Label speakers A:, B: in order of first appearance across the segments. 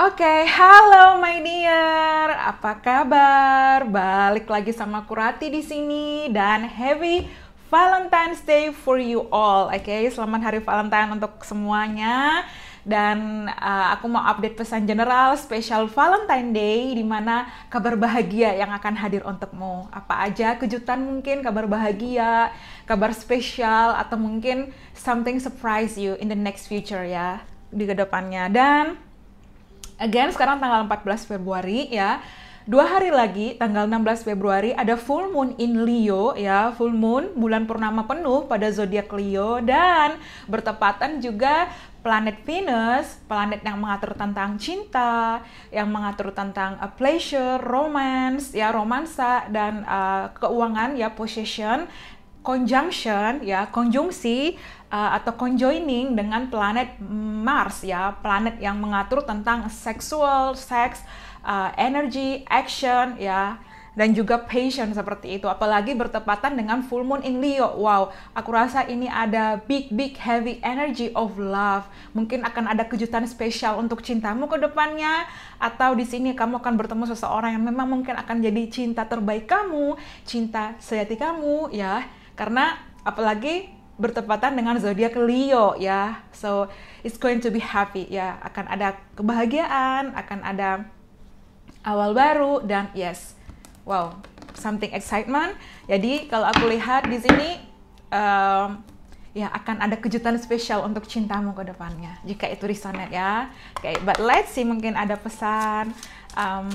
A: Oke, okay, halo my dear. Apa kabar? Balik lagi sama Kurati di sini dan happy Valentine's Day for you all. Oke, okay? selamat hari Valentine untuk semuanya. Dan uh, aku mau update pesan general special Valentine Day di mana kabar bahagia yang akan hadir untukmu. Apa aja kejutan mungkin, kabar bahagia, kabar spesial atau mungkin something surprise you in the next future ya di kedepannya. Dan Again, sekarang tanggal 14 Februari ya. Dua hari lagi, tanggal 16 Februari, ada full moon in Leo ya. Full moon, bulan purnama penuh pada zodiak Leo. Dan bertepatan juga planet Venus, planet yang mengatur tentang cinta, yang mengatur tentang uh, pleasure, romance, ya romansa, dan uh, keuangan ya possession conjunction ya konjungsi uh, atau conjoining dengan planet Mars ya planet yang mengatur tentang sexual, sex, uh, energy, action ya dan juga passion seperti itu apalagi bertepatan dengan full moon in Leo wow aku rasa ini ada big big heavy energy of love mungkin akan ada kejutan spesial untuk cintamu ke depannya atau di sini kamu akan bertemu seseorang yang memang mungkin akan jadi cinta terbaik kamu cinta sejati kamu ya karena apalagi bertepatan dengan zodiak Leo ya. So it's going to be happy ya. Akan ada kebahagiaan, akan ada awal baru dan yes. Wow, something excitement. Jadi kalau aku lihat di sini um, ya akan ada kejutan spesial untuk cintamu ke depannya jika itu resonate ya. Oke, okay, but let's see mungkin ada pesan um,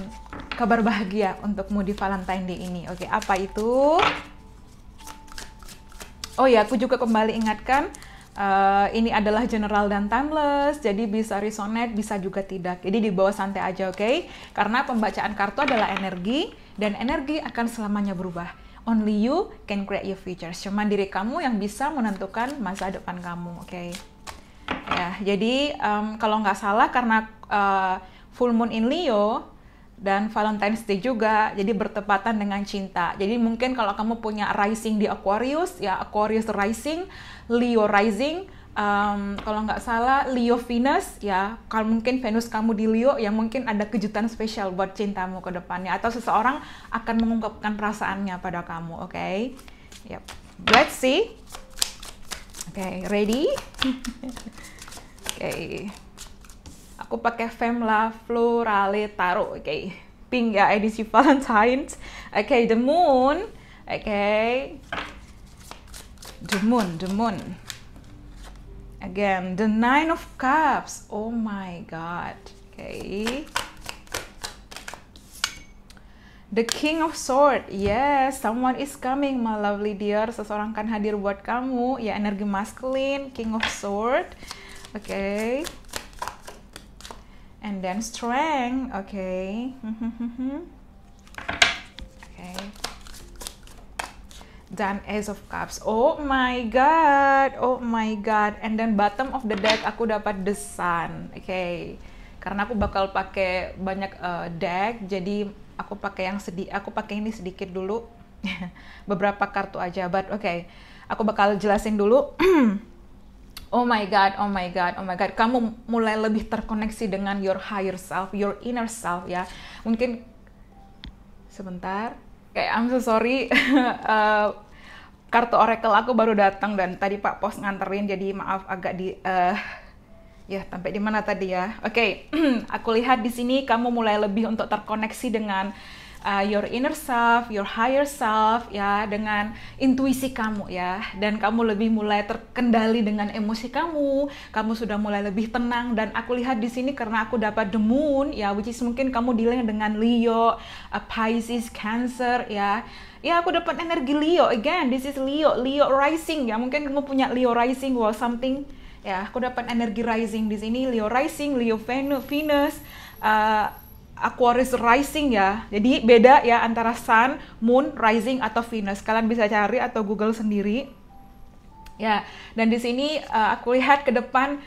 A: kabar bahagia untukmu di Valentine Day ini. Oke, okay, apa itu? Oh ya, aku juga kembali ingatkan uh, ini adalah general dan timeless, jadi bisa resonate, bisa juga tidak. Jadi di bawah santai aja, oke? Okay? Karena pembacaan kartu adalah energi, dan energi akan selamanya berubah. Only you can create your future. Cuma diri kamu yang bisa menentukan masa depan kamu, oke? Okay? Ya, jadi um, kalau nggak salah karena uh, full moon in Leo dan Valentine's Day juga, jadi bertepatan dengan cinta. Jadi mungkin kalau kamu punya rising di Aquarius, ya Aquarius rising, Leo rising, um, kalau nggak salah Leo Venus, ya kalau mungkin Venus kamu di Leo, ya mungkin ada kejutan spesial buat cintamu ke depannya, atau seseorang akan mengungkapkan perasaannya pada kamu, oke? Okay? Yep. Let's see. Oke, okay, ready? oke. Okay aku pakai Femla Florale Taro, oke. Okay. Pink ya edisi Valentine's. Oke, okay, The Moon. Oke. Okay. The Moon, The Moon. Again, The Nine of Cups. Oh my God. Oke. Okay. The King of Sword, yes, someone is coming, my lovely dear. Seseorang kan hadir buat kamu, ya energi maskulin, King of Sword, oke. Okay and then strength okay okay dan ace of cups oh my god oh my god and then bottom of the deck aku dapat the sun oke okay. karena aku bakal pakai banyak uh, deck jadi aku pakai yang sedih aku pakai ini sedikit dulu beberapa kartu aja but oke okay. aku bakal jelasin dulu oh my god, oh my god, oh my god, kamu mulai lebih terkoneksi dengan your higher self, your inner self ya. Mungkin sebentar, kayak I'm so sorry, uh, kartu oracle aku baru datang dan tadi Pak Pos nganterin, jadi maaf agak di uh, ya sampai di mana tadi ya. Oke, okay. aku lihat di sini kamu mulai lebih untuk terkoneksi dengan uh, your inner self, your higher self ya dengan intuisi kamu ya dan kamu lebih mulai terkendali dengan emosi kamu, kamu sudah mulai lebih tenang dan aku lihat di sini karena aku dapat the moon ya which is mungkin kamu dealing dengan Leo, uh, Pisces, Cancer ya. Ya aku dapat energi Leo again. This is Leo, Leo rising ya. Mungkin kamu punya Leo rising or something ya. Aku dapat energi rising di sini Leo rising, Leo Venus, uh, Aquarius rising ya. Jadi beda ya antara Sun, Moon, Rising atau Venus. Kalian bisa cari atau Google sendiri. Ya, dan di sini uh, aku lihat ke depan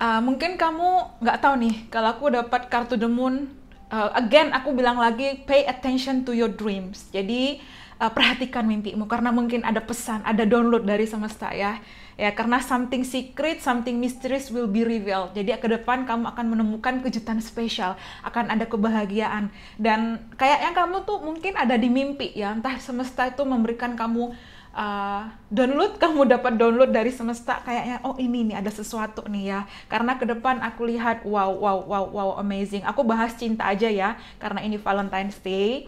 A: uh, mungkin kamu nggak tahu nih kalau aku dapat kartu The Moon uh, again aku bilang lagi pay attention to your dreams. Jadi uh, perhatikan mimpimu karena mungkin ada pesan, ada download dari semesta ya ya karena something secret, something mysterious will be revealed. Jadi ke depan kamu akan menemukan kejutan spesial, akan ada kebahagiaan dan kayak yang kamu tuh mungkin ada di mimpi ya, entah semesta itu memberikan kamu Uh, download kamu dapat download dari semesta kayaknya oh ini nih ada sesuatu nih ya karena ke depan aku lihat wow wow wow wow amazing aku bahas cinta aja ya karena ini Valentine's Day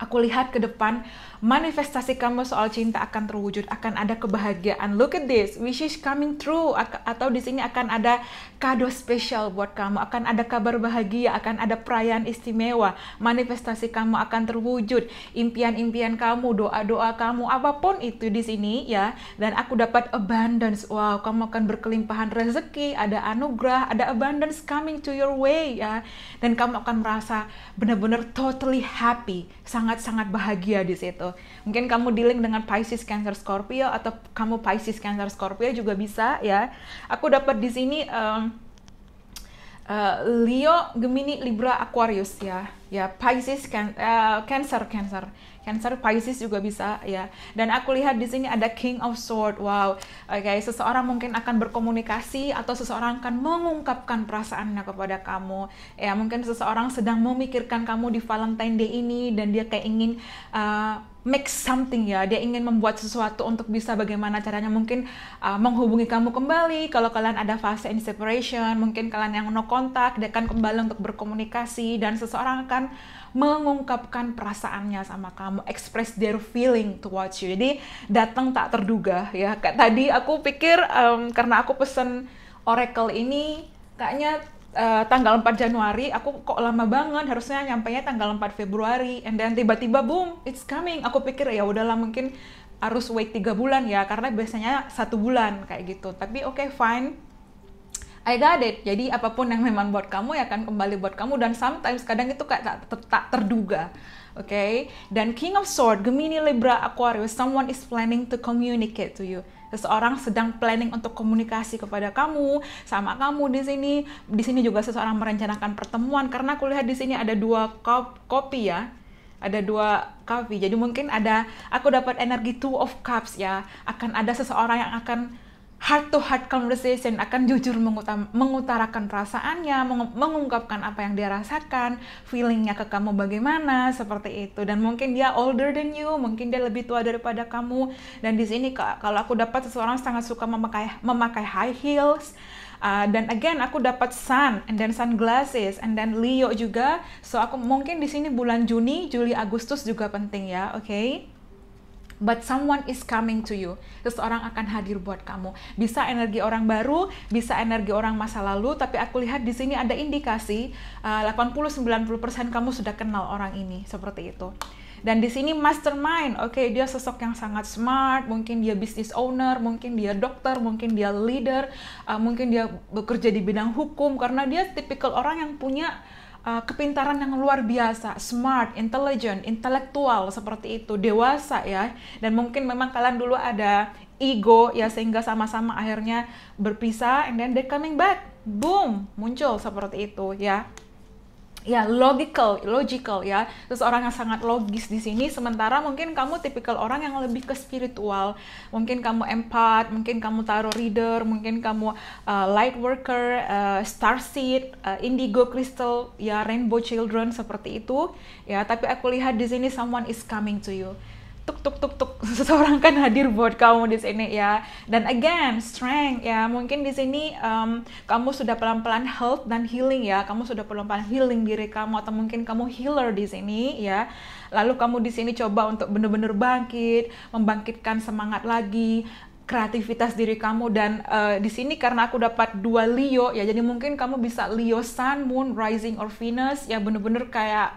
A: aku lihat ke depan manifestasi kamu soal cinta akan terwujud, akan ada kebahagiaan. Look at this, wish is coming true. Atau di sini akan ada kado spesial buat kamu, akan ada kabar bahagia, akan ada perayaan istimewa. Manifestasi kamu akan terwujud, impian-impian kamu, doa-doa kamu, apapun itu di sini ya. Dan aku dapat abundance. Wow, kamu akan berkelimpahan rezeki, ada anugerah, ada abundance coming to your way ya. Dan kamu akan merasa benar-benar totally happy, sangat-sangat bahagia di situ. Mungkin kamu dealing dengan Pisces, Cancer, Scorpio atau kamu Pisces, Cancer, Scorpio juga bisa ya. Aku dapat di sini um, uh, Leo, Gemini, Libra, Aquarius ya. Ya Pisces, can, uh, Cancer, Cancer. Cancer Pisces juga bisa ya. Dan aku lihat di sini ada King of Sword. Wow. Oke, okay, seseorang mungkin akan berkomunikasi atau seseorang akan mengungkapkan perasaannya kepada kamu. Ya, mungkin seseorang sedang memikirkan kamu di Valentine Day ini dan dia kayak ingin uh, make something ya dia ingin membuat sesuatu untuk bisa bagaimana caranya mungkin uh, menghubungi kamu kembali kalau kalian ada fase in separation mungkin kalian yang no contact dia akan kembali untuk berkomunikasi dan seseorang akan mengungkapkan perasaannya sama kamu, express their feeling towards you. Jadi datang tak terduga ya. Kayak tadi aku pikir um, karena aku pesen Oracle ini kayaknya uh, tanggal 4 Januari aku kok lama banget harusnya nyampainya tanggal 4 Februari and then tiba-tiba boom it's coming aku pikir ya udahlah mungkin harus wait tiga bulan ya karena biasanya satu bulan kayak gitu tapi oke okay, fine I got it. Jadi apapun yang memang buat kamu ya akan kembali buat kamu dan sometimes kadang itu kayak tak, tak, tak terduga. Oke. Okay? Dan King of Sword, Gemini, Libra, Aquarius, someone is planning to communicate to you. Seseorang sedang planning untuk komunikasi kepada kamu, sama kamu di sini. Di sini juga seseorang merencanakan pertemuan karena kulihat di sini ada dua kop kopi ya ada dua kopi. jadi mungkin ada aku dapat energi two of cups ya akan ada seseorang yang akan heart to heart conversation akan jujur mengutarakan perasaannya, meng mengungkapkan apa yang dia rasakan, feelingnya ke kamu bagaimana, seperti itu. Dan mungkin dia older than you, mungkin dia lebih tua daripada kamu. Dan di sini kalau aku dapat seseorang sangat suka memakai memakai high heels, Uh, dan again aku dapat sun and then sunglasses and then Leo juga. So aku mungkin di sini bulan Juni, Juli, Agustus juga penting ya, oke? Okay? but someone is coming to you. Seseorang akan hadir buat kamu. Bisa energi orang baru, bisa energi orang masa lalu, tapi aku lihat di sini ada indikasi eh, uh, 80-90% kamu sudah kenal orang ini, seperti itu. Dan di sini mastermind, oke okay, dia sosok yang sangat smart, mungkin dia business owner, mungkin dia dokter, mungkin dia leader, uh, mungkin dia bekerja di bidang hukum karena dia tipikal orang yang punya uh, kepintaran yang luar biasa, smart, intelligent, intelektual seperti itu, dewasa ya. Dan mungkin memang kalian dulu ada ego ya sehingga sama-sama akhirnya berpisah and then they coming back. Boom, muncul seperti itu ya ya logical, logical ya. Terus orang yang sangat logis di sini sementara mungkin kamu tipikal orang yang lebih ke spiritual. Mungkin kamu empat, mungkin kamu tarot reader, mungkin kamu uh, light worker, uh, star seed, uh, indigo crystal, ya rainbow children seperti itu ya. Tapi aku lihat di sini someone is coming to you tuk tuk tuk tuk seseorang kan hadir buat kamu di sini ya dan again strength ya mungkin di sini um, kamu sudah pelan pelan health dan healing ya kamu sudah pelan pelan healing diri kamu atau mungkin kamu healer di sini ya lalu kamu di sini coba untuk benar-benar bangkit membangkitkan semangat lagi kreativitas diri kamu dan uh, di sini karena aku dapat dua Leo ya jadi mungkin kamu bisa Leo Sun Moon Rising or Venus ya bener-bener kayak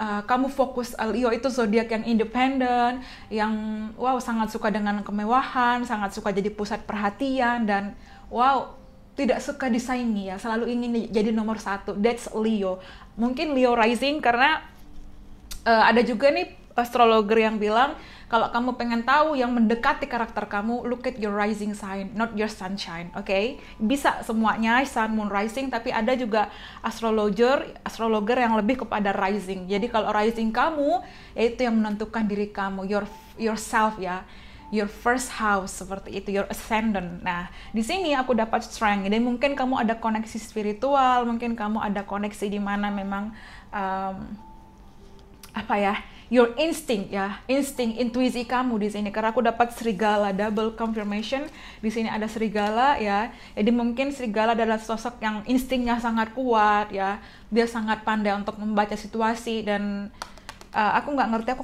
A: uh, kamu fokus eh, Leo itu zodiak yang independen, yang wow sangat suka dengan kemewahan, sangat suka jadi pusat perhatian dan wow tidak suka disaingi ya, selalu ingin jadi nomor satu. That's Leo. Mungkin Leo rising karena uh, ada juga nih astrologer yang bilang kalau kamu pengen tahu yang mendekati karakter kamu, look at your rising sign, not your sunshine, oke? Okay? Bisa semuanya sun, moon, rising, tapi ada juga astrologer, astrologer yang lebih kepada rising. Jadi kalau rising kamu, yaitu yang menentukan diri kamu, your yourself ya your first house seperti itu your ascendant. Nah, di sini aku dapat strength. Jadi mungkin kamu ada koneksi spiritual, mungkin kamu ada koneksi di mana memang um, apa ya? your instinct ya, instinct, intuisi kamu di sini. Karena aku dapat serigala double confirmation. Di sini ada serigala ya. Jadi mungkin serigala adalah sosok yang instingnya sangat kuat ya. Dia sangat pandai untuk membaca situasi dan uh, aku nggak ngerti aku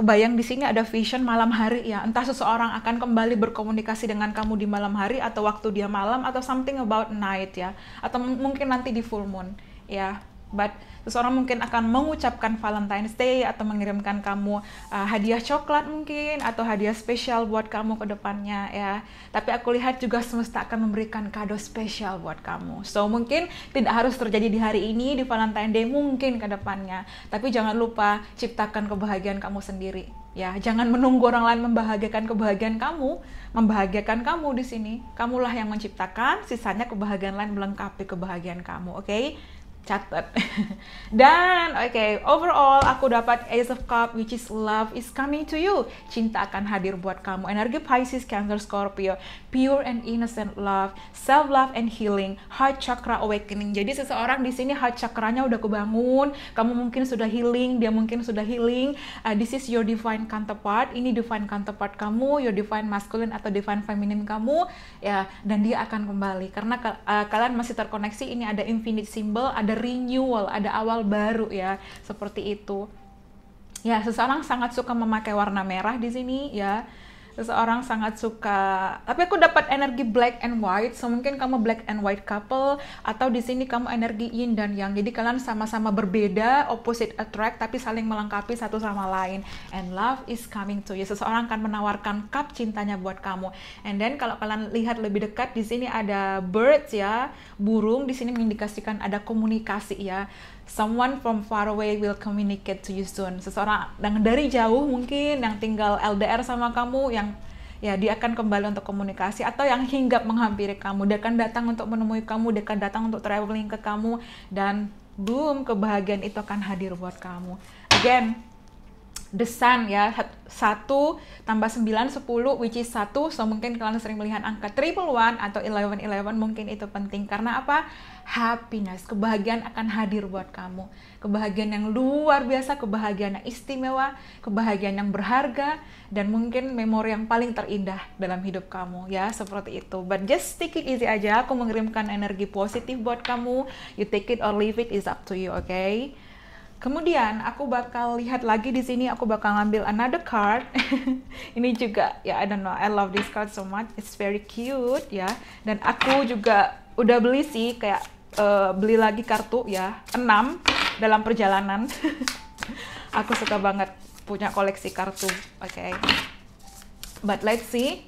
A: kebayang di sini ada vision malam hari ya entah seseorang akan kembali berkomunikasi dengan kamu di malam hari atau waktu dia malam atau something about night ya atau mungkin nanti di full moon ya but seseorang mungkin akan mengucapkan Valentine's Day atau mengirimkan kamu uh, hadiah coklat mungkin atau hadiah spesial buat kamu ke depannya ya. Tapi aku lihat juga semesta akan memberikan kado spesial buat kamu. So mungkin tidak harus terjadi di hari ini di Valentine's Day mungkin ke depannya. Tapi jangan lupa ciptakan kebahagiaan kamu sendiri ya. Jangan menunggu orang lain membahagiakan kebahagiaan kamu, membahagiakan kamu di sini. Kamulah yang menciptakan, sisanya kebahagiaan lain melengkapi kebahagiaan kamu, oke? Okay? catat. Dan oke, okay, overall aku dapat Ace of Cup which is love is coming to you. Cinta akan hadir buat kamu. Energi Pisces, Cancer, Scorpio, pure and innocent love, self love and healing, heart chakra awakening. Jadi seseorang di sini heart chakranya udah kebangun, kamu mungkin sudah healing, dia mungkin sudah healing. Uh, this is your divine counterpart. Ini divine counterpart kamu, your divine masculine atau divine feminine kamu ya dan dia akan kembali karena uh, kalian masih terkoneksi. Ini ada infinite symbol, ada renewal, ada awal baru ya, seperti itu. Ya, seseorang sangat suka memakai warna merah di sini ya terus sangat suka tapi aku dapat energi black and white so mungkin kamu black and white couple atau di sini kamu energi yin dan yang jadi kalian sama-sama berbeda opposite attract tapi saling melengkapi satu sama lain and love is coming to you seseorang akan menawarkan cup cintanya buat kamu and then kalau kalian lihat lebih dekat di sini ada birds ya burung di sini mengindikasikan ada komunikasi ya someone from far away will communicate to you soon. Seseorang yang dari jauh mungkin yang tinggal LDR sama kamu yang ya dia akan kembali untuk komunikasi atau yang hinggap menghampiri kamu. Dia akan datang untuk menemui kamu, dia akan datang untuk traveling ke kamu dan boom kebahagiaan itu akan hadir buat kamu. Again, the sun ya. 1 tambah 9, 10, which is 1. So, mungkin kalian sering melihat angka triple one atau eleven eleven mungkin itu penting. Karena apa? Happiness, kebahagiaan akan hadir buat kamu. Kebahagiaan yang luar biasa, kebahagiaan yang istimewa, kebahagiaan yang berharga, dan mungkin memori yang paling terindah dalam hidup kamu. Ya, seperti itu. But just take it easy aja. Aku mengirimkan energi positif buat kamu. You take it or leave it is up to you, okay? Kemudian aku bakal lihat lagi di sini aku bakal ngambil another card. ini juga ya yeah, I don't know, I love this card so much. It's very cute ya. Yeah. Dan aku juga udah beli sih kayak uh, beli lagi kartu ya, 6 dalam perjalanan. aku suka banget punya koleksi kartu. Oke. Okay. But let's see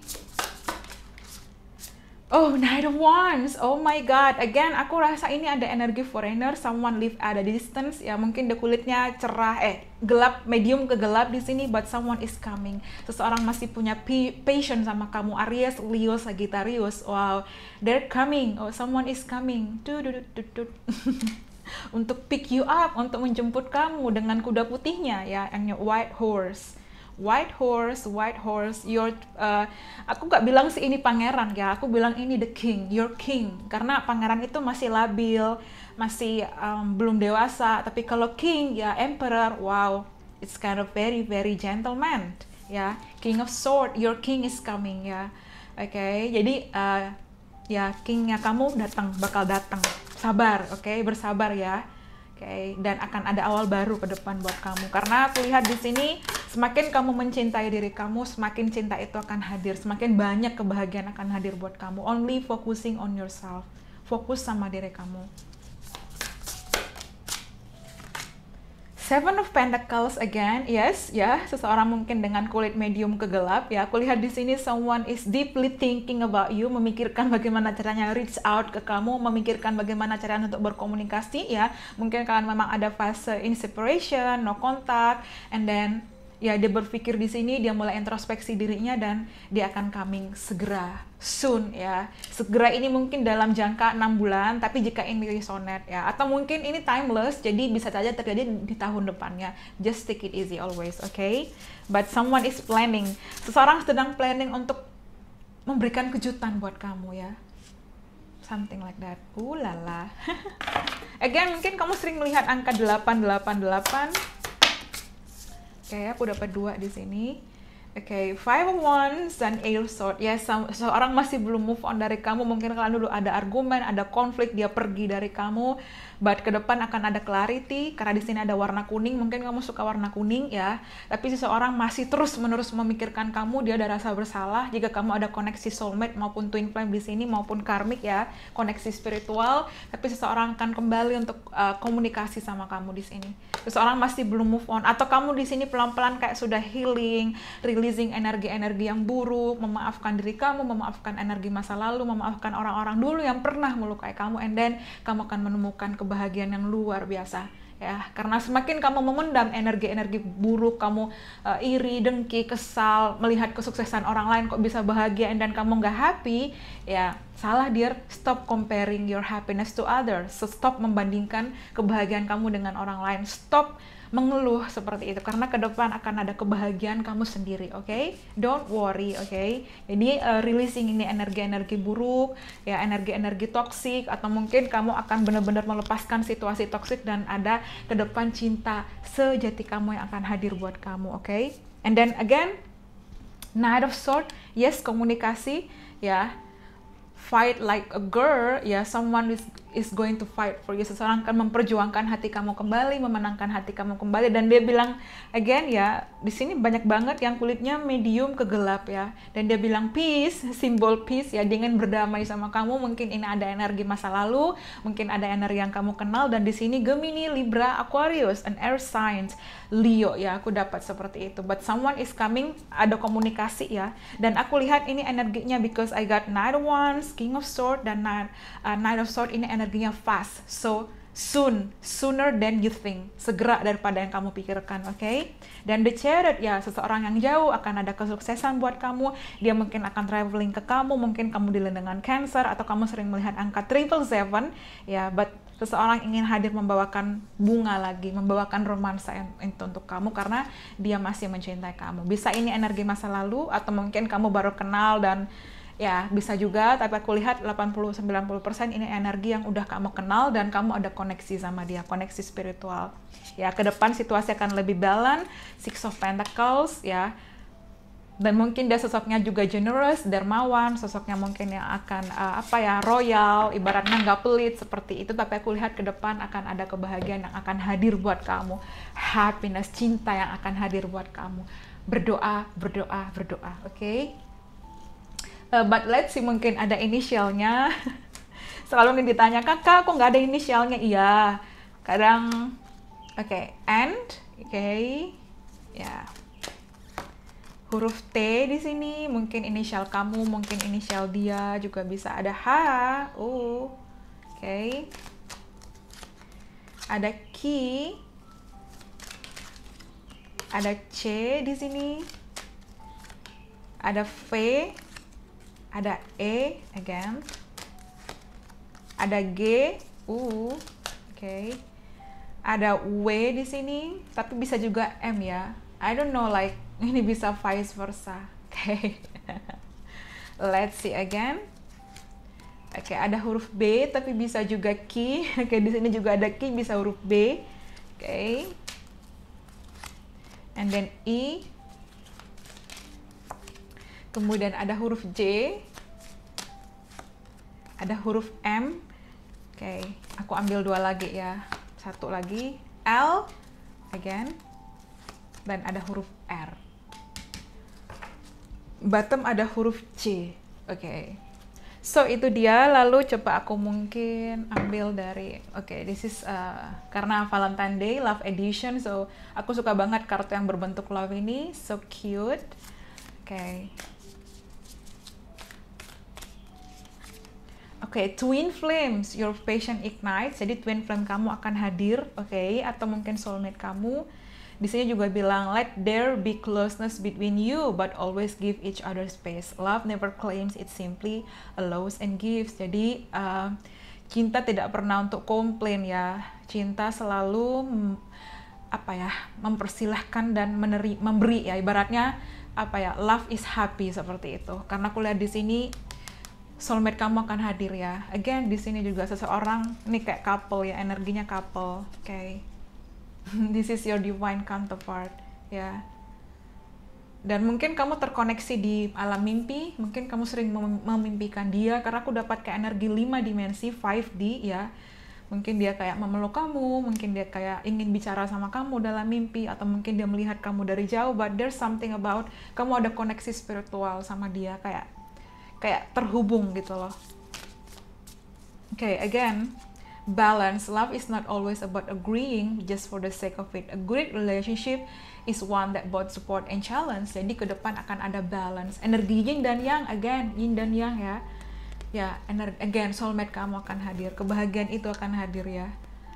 A: Oh, Knight of Wands. Oh my God. Again, aku rasa ini ada energi foreigner. Someone live at a distance. Ya, mungkin the kulitnya cerah. Eh, gelap, medium ke gelap di sini. But someone is coming. Seseorang masih punya patience sama kamu. Aries, Leo, Sagittarius. Wow, they're coming. Oh, someone is coming. untuk pick you up, untuk menjemput kamu dengan kuda putihnya ya, and your white horse White horse, white horse, your uh, aku gak bilang sih ini pangeran ya, aku bilang ini the king, your king, karena pangeran itu masih labil, masih um, belum dewasa. Tapi kalau king ya emperor, wow, it's kind of very very gentleman, ya, king of sword, your king is coming ya, oke. Okay? Jadi uh, ya kingnya kamu datang, bakal datang, sabar, oke, okay? bersabar ya. Oke, okay, dan akan ada awal baru ke depan buat kamu. Karena aku lihat di sini semakin kamu mencintai diri kamu, semakin cinta itu akan hadir, semakin banyak kebahagiaan akan hadir buat kamu. Only focusing on yourself. Fokus sama diri kamu. Seven of Pentacles again, yes, ya. Yeah. Seseorang mungkin dengan kulit medium kegelap, ya. Aku lihat di sini someone is deeply thinking about you, memikirkan bagaimana caranya reach out ke kamu, memikirkan bagaimana caranya untuk berkomunikasi, ya. Mungkin kalian memang ada fase in separation, no contact, and then ya dia berpikir di sini dia mulai introspeksi dirinya dan dia akan coming segera soon ya segera ini mungkin dalam jangka enam bulan tapi jika ini sonet ya atau mungkin ini timeless jadi bisa saja terjadi di tahun depannya just take it easy always okay but someone is planning seseorang sedang planning untuk memberikan kejutan buat kamu ya something like that ulala again mungkin kamu sering melihat angka 888 okay, aku dapat dua di sini Oke, okay, Five of Wands dan Eight of Swords. Ya, seorang masih belum move on dari kamu. Mungkin kalian dulu ada argumen, ada konflik, dia pergi dari kamu. But ke depan akan ada clarity karena di sini ada warna kuning. Mungkin kamu suka warna kuning ya. Tapi seseorang masih terus menerus memikirkan kamu, dia ada rasa bersalah. Jika kamu ada koneksi soulmate maupun twin flame di sini maupun karmik ya, koneksi spiritual. Tapi seseorang akan kembali untuk uh, komunikasi sama kamu di sini. Seseorang masih belum move on atau kamu di sini pelan-pelan kayak sudah healing, releasing energi-energi yang buruk, memaafkan diri kamu, memaafkan energi masa lalu, memaafkan orang-orang dulu yang pernah melukai kamu, and then kamu akan menemukan ke kebahagiaan yang luar biasa ya karena semakin kamu memendam energi-energi buruk kamu uh, iri dengki kesal melihat kesuksesan orang lain kok bisa bahagia dan kamu nggak happy ya salah dear stop comparing your happiness to others so, stop membandingkan kebahagiaan kamu dengan orang lain stop mengeluh seperti itu karena ke depan akan ada kebahagiaan kamu sendiri, oke? Okay? Don't worry, oke? Okay? Jadi uh, eh, releasing ini energi-energi buruk, ya energi-energi toksik atau mungkin kamu akan benar-benar melepaskan situasi toksik dan ada ke depan cinta sejati kamu yang akan hadir buat kamu, oke? Okay? And then again, Knight of Sword, yes komunikasi, ya. Yeah. Fight like a girl, ya yeah, someone with is going to fight for you. Seseorang akan memperjuangkan hati kamu kembali, memenangkan hati kamu kembali. Dan dia bilang, again ya, di sini banyak banget yang kulitnya medium ke gelap ya. Dan dia bilang peace, simbol peace ya, dengan berdamai sama kamu. Mungkin ini ada energi masa lalu, mungkin ada energi yang kamu kenal. Dan di sini Gemini, Libra, Aquarius, an air signs, Leo ya, aku dapat seperti itu. But someone is coming, ada komunikasi ya. Dan aku lihat ini energinya because I got Knight of Wands, King of Swords, dan Knight, uh, of Swords ini energi energinya fast. So, soon, sooner than you think. Segera daripada yang kamu pikirkan, oke? Okay? Dan the chariot, ya seseorang yang jauh akan ada kesuksesan buat kamu. Dia mungkin akan traveling ke kamu, mungkin kamu dengan cancer, atau kamu sering melihat angka triple seven, ya, but seseorang ingin hadir membawakan bunga lagi, membawakan romansa itu untuk kamu karena dia masih mencintai kamu. Bisa ini energi masa lalu atau mungkin kamu baru kenal dan ya bisa juga tapi aku lihat 80-90% ini energi yang udah kamu kenal dan kamu ada koneksi sama dia koneksi spiritual ya ke depan situasi akan lebih balance six of pentacles ya dan mungkin dia sosoknya juga generous, dermawan, sosoknya mungkin yang akan uh, apa ya royal, ibaratnya nggak pelit seperti itu. Tapi aku lihat ke depan akan ada kebahagiaan yang akan hadir buat kamu, happiness, cinta yang akan hadir buat kamu. Berdoa, berdoa, berdoa, oke? Okay? uh, but let's see mungkin ada inisialnya selalu nih ditanya kakak kok nggak ada inisialnya iya kadang oke okay, and oke okay, ya yeah. huruf T di sini mungkin inisial kamu mungkin inisial dia juga bisa ada H U oke okay. ada K, ada C di sini ada V ada E again. ada G U oke okay. ada W di sini tapi bisa juga M ya I don't know like ini bisa vice versa oke okay. let's see again Oke, okay, ada huruf B tapi bisa juga Q. Oke, okay, di sini juga ada Q bisa huruf B. Oke. Okay. And then I. E. Kemudian ada huruf J ada huruf M oke okay, aku ambil dua lagi ya satu lagi L again dan ada huruf R bottom ada huruf C oke okay. so itu dia lalu coba aku mungkin ambil dari oke okay, this is uh, karena Valentine Day Love Edition so aku suka banget kartu yang berbentuk love ini so cute oke okay. Oke, okay, twin flames, your passion ignites. Jadi twin flame kamu akan hadir, oke? Okay? Atau mungkin soulmate kamu. Di sini juga bilang let there be closeness between you, but always give each other space. Love never claims, it simply allows and gives. Jadi uh, cinta tidak pernah untuk komplain ya. Cinta selalu apa ya mempersilahkan dan memberi ya. Ibaratnya apa ya love is happy seperti itu. Karena aku lihat di sini soulmate kamu akan hadir ya. Again, di sini juga seseorang nih kayak couple ya, energinya couple. Oke. Okay. This is your divine counterpart ya. Dan mungkin kamu terkoneksi di alam mimpi, mungkin kamu sering mem memimpikan dia karena aku dapat kayak energi 5 dimensi, 5D ya. Mungkin dia kayak memeluk kamu, mungkin dia kayak ingin bicara sama kamu dalam mimpi atau mungkin dia melihat kamu dari jauh, but there's something about kamu ada koneksi spiritual sama dia kayak kayak terhubung gitu loh oke okay, again balance love is not always about agreeing just for the sake of it a great relationship is one that both support and challenge jadi ke depan akan ada balance energi yin dan yang again yin dan yang ya ya energi again soulmate kamu akan hadir kebahagiaan itu akan hadir ya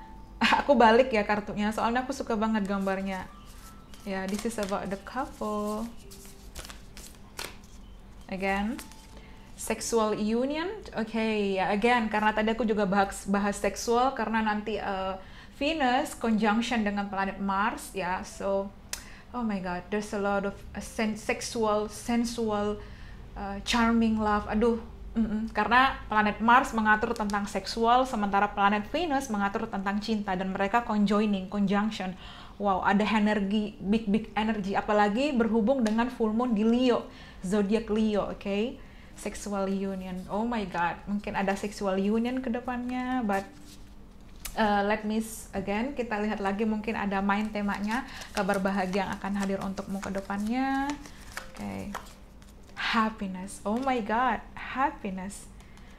A: aku balik ya kartunya soalnya aku suka banget gambarnya ya yeah, this is about the couple again sexual union. Oke, okay, ya again karena tadi aku juga bahas bahas seksual karena nanti uh, Venus conjunction dengan planet Mars ya. Yeah, so oh my god, there's a lot of a eh, sen sexual sensual uh, charming love. Aduh, Mm-mm. Karena planet Mars mengatur tentang seksual, sementara planet Venus mengatur tentang cinta, dan mereka conjoining, conjunction. Wow, ada energi, big big energy, apalagi berhubung dengan full moon di Leo, zodiak Leo, oke? Okay? sexual union. Oh my god, mungkin ada sexual union ke depannya, but uh, let me again kita lihat lagi mungkin ada main temanya kabar bahagia yang akan hadir untukmu ke depannya. Oke. Okay. Happiness. Oh my god, happiness.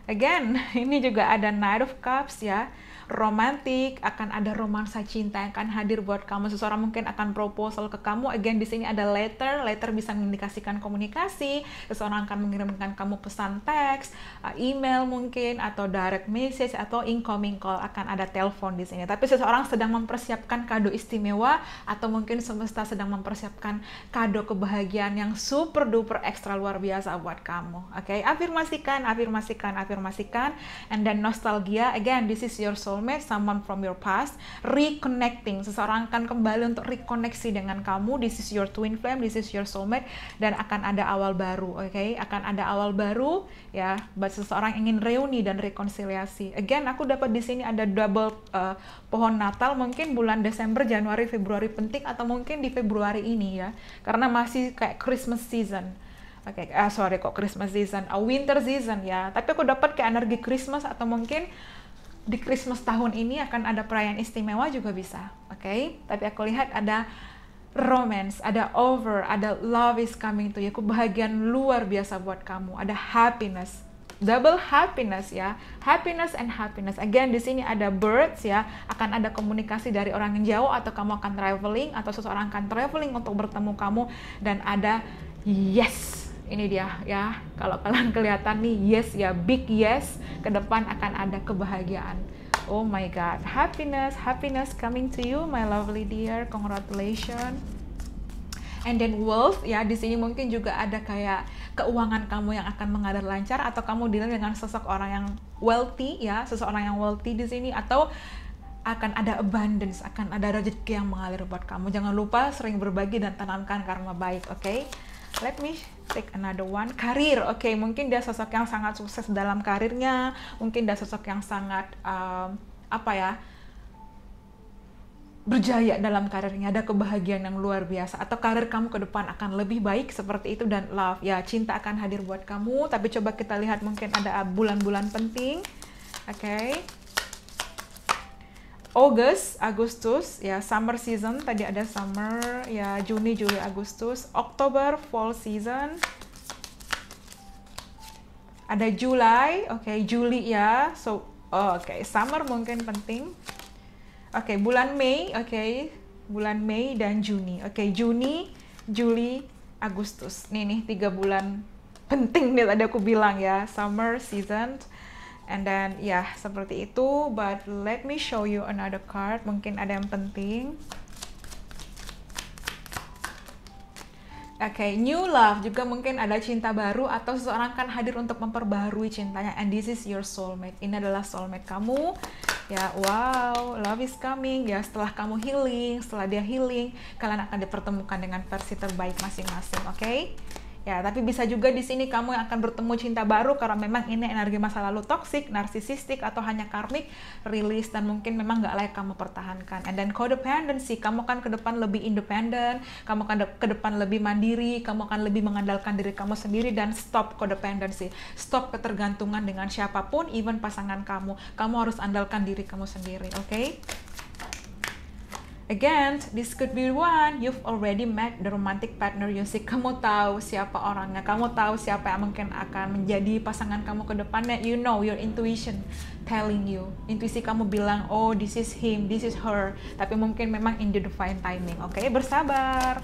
A: Again, ini juga ada Knight of Cups ya. Romantik, akan ada romansa cinta yang akan hadir buat kamu. Seseorang mungkin akan proposal ke kamu. Again, di sini ada letter. Letter bisa mengindikasikan komunikasi. Seseorang akan mengirimkan kamu pesan teks, eh, email mungkin, atau direct message, atau incoming call. Akan ada telepon di sini. Tapi seseorang sedang mempersiapkan kado istimewa, atau mungkin semesta sedang mempersiapkan kado kebahagiaan yang super duper ekstra luar biasa buat kamu. Oke, okay? afirmasikan, afirmasikan, afirmasikan afirmasikan and then nostalgia again this is your soulmate someone from your past reconnecting seseorang akan kembali untuk rekoneksi dengan kamu this is your twin flame this is your soulmate dan akan ada awal baru oke okay? akan ada awal baru ya buat seseorang ingin reuni dan rekonsiliasi again aku dapat di sini ada double uh, pohon natal mungkin bulan Desember Januari Februari penting atau mungkin di Februari ini ya karena masih kayak Christmas season Oke, okay, ah sorry kok Christmas season, a oh, winter season ya. Tapi aku dapat kayak energi Christmas atau mungkin di Christmas tahun ini akan ada perayaan istimewa juga bisa. Oke, okay? tapi aku lihat ada romance, ada over, ada love is coming to you. Kebahagiaan luar biasa buat kamu. Ada happiness, double happiness ya. Happiness and happiness. Again di sini ada birds ya. Akan ada komunikasi dari orang yang jauh atau kamu akan traveling atau seseorang akan traveling untuk bertemu kamu dan ada yes ini dia ya kalau kalian kelihatan nih yes ya big yes ke depan akan ada kebahagiaan oh my god happiness happiness coming to you my lovely dear congratulations and then wealth ya di sini mungkin juga ada kayak keuangan kamu yang akan mengalir lancar atau kamu deal dengan sosok orang yang wealthy ya seseorang yang wealthy di sini atau akan ada abundance akan ada rezeki yang mengalir buat kamu jangan lupa sering berbagi dan tanamkan karma baik oke okay? let me take another one karir oke okay, mungkin dia sosok yang sangat sukses dalam karirnya mungkin dia sosok yang sangat um, apa ya berjaya dalam karirnya ada kebahagiaan yang luar biasa atau karir kamu ke depan akan lebih baik seperti itu dan love ya cinta akan hadir buat kamu tapi coba kita lihat mungkin ada bulan-bulan penting oke okay. August, Agustus, ya summer season, tadi ada summer, ya Juni, Juli, Agustus, Oktober, fall season, ada Juli, oke okay, Juli ya, so oh, oke okay, summer mungkin penting, oke okay, bulan Mei, oke okay, bulan Mei dan Juni, oke okay, Juni, Juli, Agustus, nih nih tiga bulan penting nih tadi aku bilang ya, summer season, And then ya yeah, seperti itu, but let me show you another card. Mungkin ada yang penting. Oke, okay, new love juga mungkin ada cinta baru atau seseorang kan hadir untuk memperbarui cintanya. And this is your soulmate. Ini adalah soulmate kamu. Ya, wow, love is coming. Ya, setelah kamu healing, setelah dia healing, kalian akan dipertemukan dengan versi terbaik masing-masing. Oke? Ya, tapi bisa juga di sini kamu yang akan bertemu cinta baru karena memang ini energi masa lalu toksik, narsisistik atau hanya karmik, rilis dan mungkin memang nggak layak kamu pertahankan. And then codependency, kamu kan ke depan lebih independen, kamu kan ke depan lebih mandiri, kamu akan lebih mengandalkan diri kamu sendiri dan stop codependency, stop ketergantungan dengan siapapun, even pasangan kamu. Kamu harus andalkan diri kamu sendiri, oke? Okay? Again, this could be one. You've already met the romantic partner you see, Kamu tahu siapa orangnya. Kamu tahu siapa yang mungkin akan menjadi pasangan kamu ke depannya. You know your intuition telling you. Intuisi kamu bilang, oh this is him, this is her. Tapi mungkin memang in the divine timing. Oke, okay? bersabar.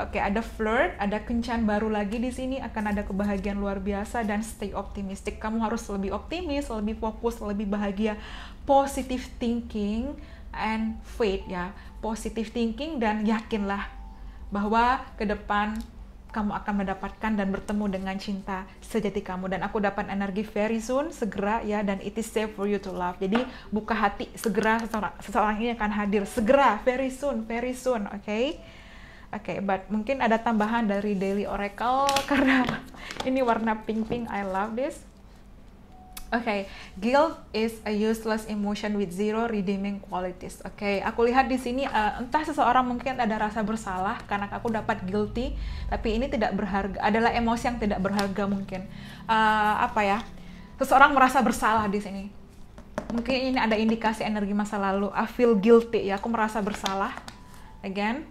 A: Oke, okay, ada flirt, ada kencan baru lagi di sini akan ada kebahagiaan luar biasa dan stay optimistic. Kamu harus lebih optimis, lebih fokus, lebih bahagia, positive thinking and faith ya, positive thinking dan yakinlah bahwa ke depan kamu akan mendapatkan dan bertemu dengan cinta sejati kamu dan aku dapat energi very soon segera ya dan it is safe for you to love jadi buka hati segera seseorang, seseorang ini akan hadir segera very soon very soon oke okay? oke okay, but mungkin ada tambahan dari daily oracle karena ini warna pink pink I love this Okay, guilt is a useless emotion with zero redeeming qualities. Oke, okay, aku lihat di sini uh, entah seseorang mungkin ada rasa bersalah karena aku dapat guilty, tapi ini tidak berharga adalah emosi yang tidak berharga mungkin. Uh, apa ya? Seseorang merasa bersalah di sini. Mungkin ini ada indikasi energi masa lalu. I feel guilty ya, aku merasa bersalah. Again,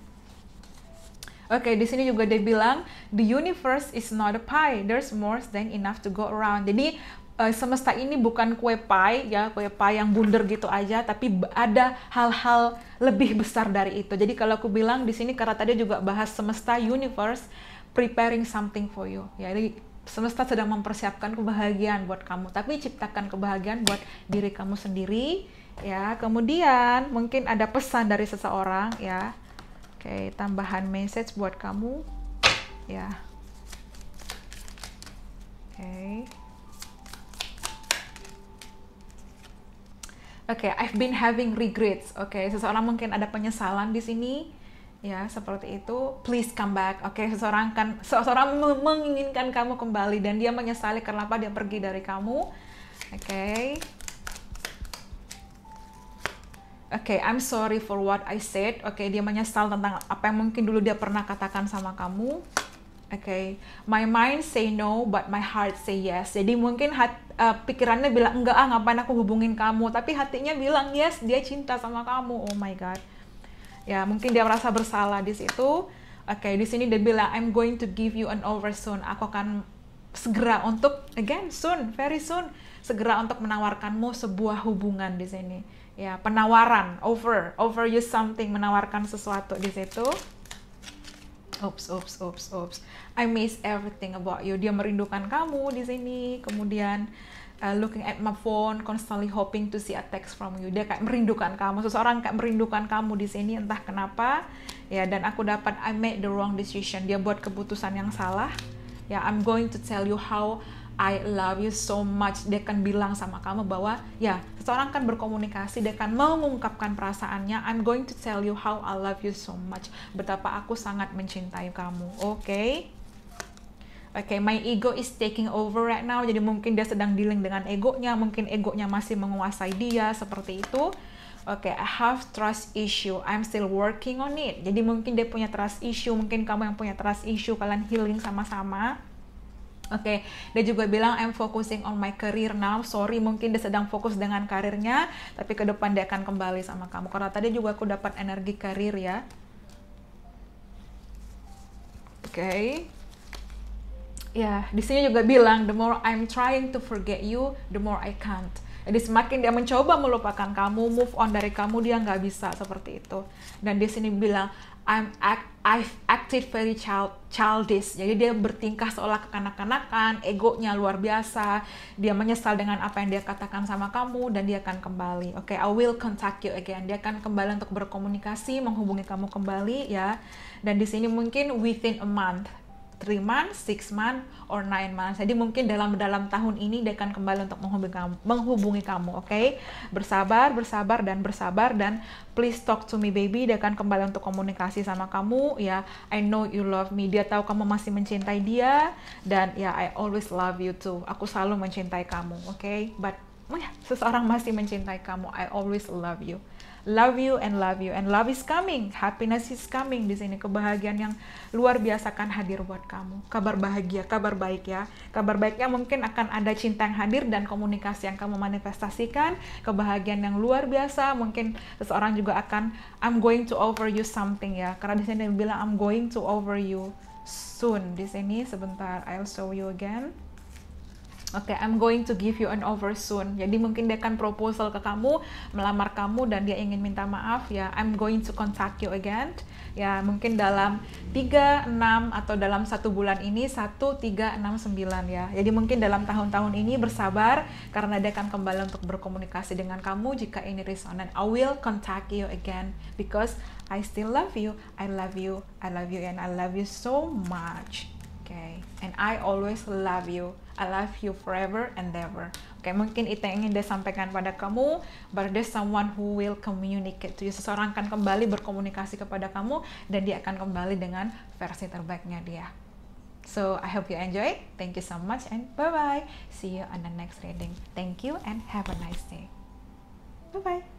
A: Oke, okay, di sini juga dia bilang the universe is not a pie. There's more than enough to go around. Jadi uh, semesta ini bukan kue pai ya kue pai yang bundar gitu aja tapi ada hal-hal lebih besar dari itu jadi kalau aku bilang di sini karena tadi juga bahas semesta universe preparing something for you ya jadi semesta sedang mempersiapkan kebahagiaan buat kamu tapi ciptakan kebahagiaan buat diri kamu sendiri ya kemudian mungkin ada pesan dari seseorang ya oke tambahan message buat kamu ya oke okay. Oke, okay, I've been having regrets. Oke, okay, seseorang mungkin ada penyesalan di sini ya seperti itu please come back oke okay, seseorang kan seseorang menginginkan kamu kembali dan dia menyesali kenapa dia pergi dari kamu oke okay. oke okay, I'm sorry for what I said oke okay, dia menyesal tentang apa yang mungkin dulu dia pernah katakan sama kamu okay? My mind say no, but my heart say yes. Jadi mungkin hat, uh, pikirannya bilang enggak ah ngapain aku hubungin kamu, tapi hatinya bilang yes, dia cinta sama kamu. Oh my god. Ya mungkin dia merasa bersalah di situ. Oke, okay, di sini dia bilang I'm going to give you an over soon. Aku akan segera untuk again soon, very soon, segera untuk menawarkanmu sebuah hubungan di sini. Ya, penawaran, over, over you something, menawarkan sesuatu di situ. Oops, oops, oops, oops. I miss everything about you. Dia merindukan kamu di sini. Kemudian uh, looking at my phone, constantly hoping to see a text from you. Dia kayak merindukan kamu. Seseorang kayak merindukan kamu di sini entah kenapa. Ya, dan aku dapat I made the wrong decision. Dia buat keputusan yang salah. Ya, I'm going to tell you how I love you so much. Dia akan bilang sama kamu bahwa ya, seseorang akan berkomunikasi, dia akan mengungkapkan perasaannya. I'm going to tell you how I love you so much. Betapa aku sangat mencintai kamu. Oke. Okay? Oke, okay, my ego is taking over right now. Jadi mungkin dia sedang dealing dengan egonya, mungkin egonya masih menguasai dia seperti itu. Oke, okay, I have trust issue. I'm still working on it. Jadi mungkin dia punya trust issue, mungkin kamu yang punya trust issue, kalian healing sama-sama. Oke, okay. dia juga bilang I'm focusing on my career now. Sorry, mungkin dia sedang fokus dengan karirnya, tapi ke depan dia akan kembali sama kamu. Karena tadi juga aku dapat energi karir ya. Oke. Okay. Ya, yeah, di sini juga bilang the more I'm trying to forget you, the more I can't. Jadi semakin dia mencoba melupakan kamu, move on dari kamu, dia nggak bisa seperti itu. Dan di sini bilang, I'm act I've acted very child childish. Jadi dia bertingkah seolah kekanak-kanakan, egonya luar biasa. Dia menyesal dengan apa yang dia katakan sama kamu dan dia akan kembali. Oke, okay, I will contact you again. Dia akan kembali untuk berkomunikasi, menghubungi kamu kembali ya. Dan di sini mungkin within a month 3 months, 6 months, or 9 months. Jadi mungkin dalam dalam tahun ini dia akan kembali untuk menghubungi kamu, menghubungi kamu oke? Okay? Bersabar, bersabar dan bersabar dan please talk to me baby. Dia akan kembali untuk komunikasi sama kamu ya. I know you love me. Dia tahu kamu masih mencintai dia dan ya yeah, I always love you too. Aku selalu mencintai kamu, oke? Okay? But oh ya, yeah, seseorang masih mencintai kamu. I always love you love you and love you and love is coming happiness is coming di sini kebahagiaan yang luar biasa akan hadir buat kamu kabar bahagia kabar baik ya kabar baiknya mungkin akan ada cinta yang hadir dan komunikasi yang kamu manifestasikan kebahagiaan yang luar biasa mungkin seseorang juga akan I'm going to offer you something ya karena di sini bilang I'm going to offer you soon di sini sebentar I'll show you again oke okay, I'm going to give you an offer soon jadi mungkin dia akan proposal ke kamu melamar kamu dan dia ingin minta maaf ya I'm going to contact you again ya mungkin dalam 3, 6 atau dalam satu bulan ini 1, 3, 6, 9 ya jadi mungkin dalam tahun-tahun ini bersabar karena dia akan kembali untuk berkomunikasi dengan kamu jika ini resonan I will contact you again because I still love you I love you I love you and I love you so much okay and I always love you I love you forever and ever okay mungkin itu yang ingin dia sampaikan pada kamu but there's someone who will communicate to you seseorang akan kembali berkomunikasi kepada kamu dan dia akan kembali dengan versi terbaiknya dia So I hope you enjoy. Thank you so much and bye bye. See you on the next reading. Thank you and have a nice day. Bye bye.